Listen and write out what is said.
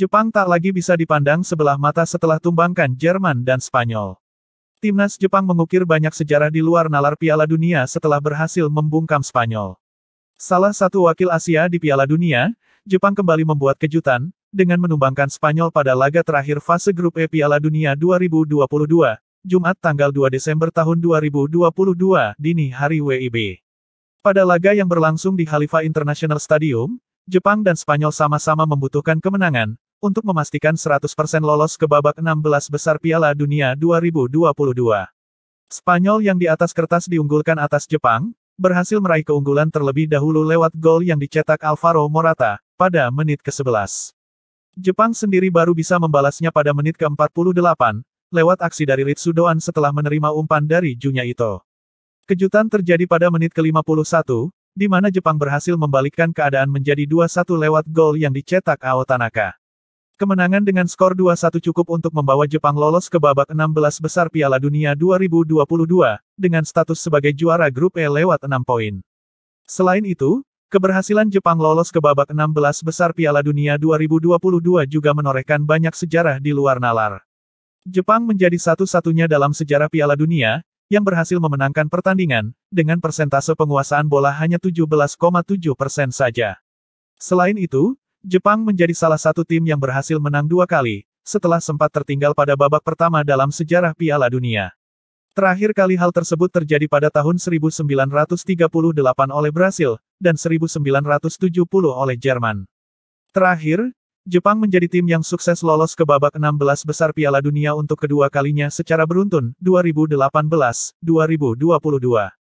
Jepang tak lagi bisa dipandang sebelah mata setelah tumbangkan Jerman dan Spanyol. Timnas Jepang mengukir banyak sejarah di luar nalar Piala Dunia setelah berhasil membungkam Spanyol. Salah satu wakil Asia di Piala Dunia, Jepang kembali membuat kejutan, dengan menumbangkan Spanyol pada laga terakhir fase grup E Piala Dunia 2022, Jumat tanggal 2 Desember tahun 2022, dini hari WIB. Pada laga yang berlangsung di Khalifa International Stadium, Jepang dan Spanyol sama-sama membutuhkan kemenangan, untuk memastikan 100% lolos ke babak 16 besar Piala Dunia 2022. Spanyol yang di atas kertas diunggulkan atas Jepang, berhasil meraih keunggulan terlebih dahulu lewat gol yang dicetak Alvaro Morata, pada menit ke-11. Jepang sendiri baru bisa membalasnya pada menit ke-48, lewat aksi dari Ritsu Doan setelah menerima umpan dari Junya Ito. Kejutan terjadi pada menit ke-51, di mana Jepang berhasil membalikkan keadaan menjadi 2-1 lewat gol yang dicetak Aotanaka. Kemenangan dengan skor 2-1 cukup untuk membawa Jepang lolos ke babak 16 besar Piala Dunia 2022, dengan status sebagai juara grup E lewat 6 poin. Selain itu, keberhasilan Jepang lolos ke babak 16 besar Piala Dunia 2022 juga menorehkan banyak sejarah di luar nalar. Jepang menjadi satu-satunya dalam sejarah Piala Dunia, yang berhasil memenangkan pertandingan, dengan persentase penguasaan bola hanya 17,7 persen saja. Selain itu, Jepang menjadi salah satu tim yang berhasil menang dua kali, setelah sempat tertinggal pada babak pertama dalam sejarah Piala Dunia. Terakhir kali hal tersebut terjadi pada tahun 1938 oleh Brasil, dan 1970 oleh Jerman. Terakhir, Jepang menjadi tim yang sukses lolos ke babak 16 besar Piala Dunia untuk kedua kalinya secara beruntun, 2018, 2022.